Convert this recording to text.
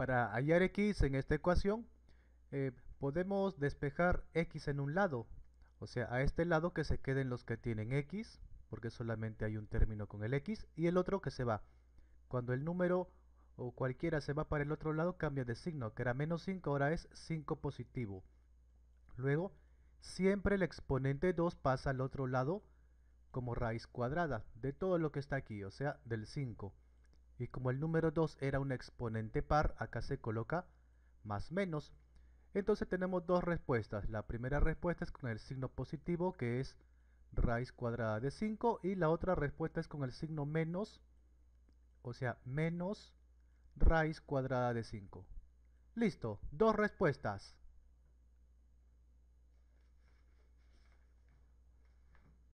Para hallar x en esta ecuación, eh, podemos despejar x en un lado, o sea, a este lado que se queden los que tienen x, porque solamente hay un término con el x, y el otro que se va. Cuando el número o cualquiera se va para el otro lado, cambia de signo, que era menos 5, ahora es 5 positivo. Luego, siempre el exponente 2 pasa al otro lado como raíz cuadrada de todo lo que está aquí, o sea, del 5. Y como el número 2 era un exponente par, acá se coloca más menos. Entonces tenemos dos respuestas. La primera respuesta es con el signo positivo, que es raíz cuadrada de 5. Y la otra respuesta es con el signo menos, o sea, menos raíz cuadrada de 5. Listo, dos respuestas.